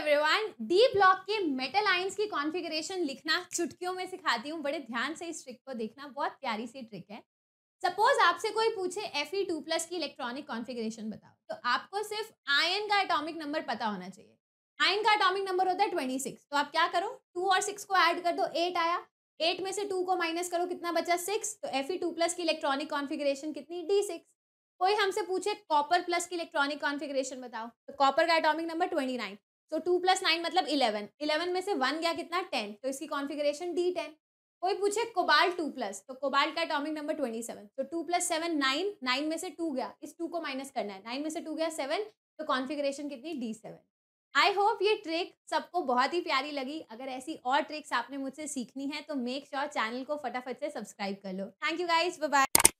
everyone D block के metal ions की configuration लिखना चुटकियों में सिखाती हूँ बड़े ध्यान से इस ट्रिक को देखना बहुत प्यारी सी ट्रिक है सपोज आपसे कोई पूछे एफ ई टू प्लस की इलेक्ट्रॉनिक कॉन्फ़िगरेशन बताओ तो आपको सिर्फ आयन का एटॉमिक नंबर पता होना चाहिए आयन का एटॉमिक नंबर होता है ट्वेंटी सिक्स तो आप क्या करो टू और सिक्स को ऐड कर दो एट आया एट में से टू को माइनस करो कितना बचा सिक्स तो एफ ई टू प्लस की इलेक्ट्रॉनिक कॉन्फ़िगरेशन कितनी डी सिक्स कोई हमसे पूछे कॉपर प्लस की इलेक्ट्रॉनिक कॉन्फ़िगरेशन बताओ तो कॉपर का एटॉमिक नंबर ट्वेंटी नाइन तो टू प्लस नाइन मतलब इलेवन इलेवन में से वन गया कितना टेन तो इसकी कॉन्फिग्रेशन डी टेन कोई पूछे कोबाल टू प्लस तो कोबाल का अटोमिक नंबर ट्वेंटी सेवन तो two plus seven nine nine में से टू गया इस टू को माइनस करना है नाइन में से टू गया सेवन तो कॉन्फिग्रेशन कितनी डी सेवन आई होप ये ट्रिक सबको बहुत ही प्यारी लगी अगर ऐसी और ट्रिक्स आपने मुझसे सीखनी है तो मेक श्योर sure चैनल को फटाफट से सब्सक्राइब कर लो थैंक यू गाइज बाय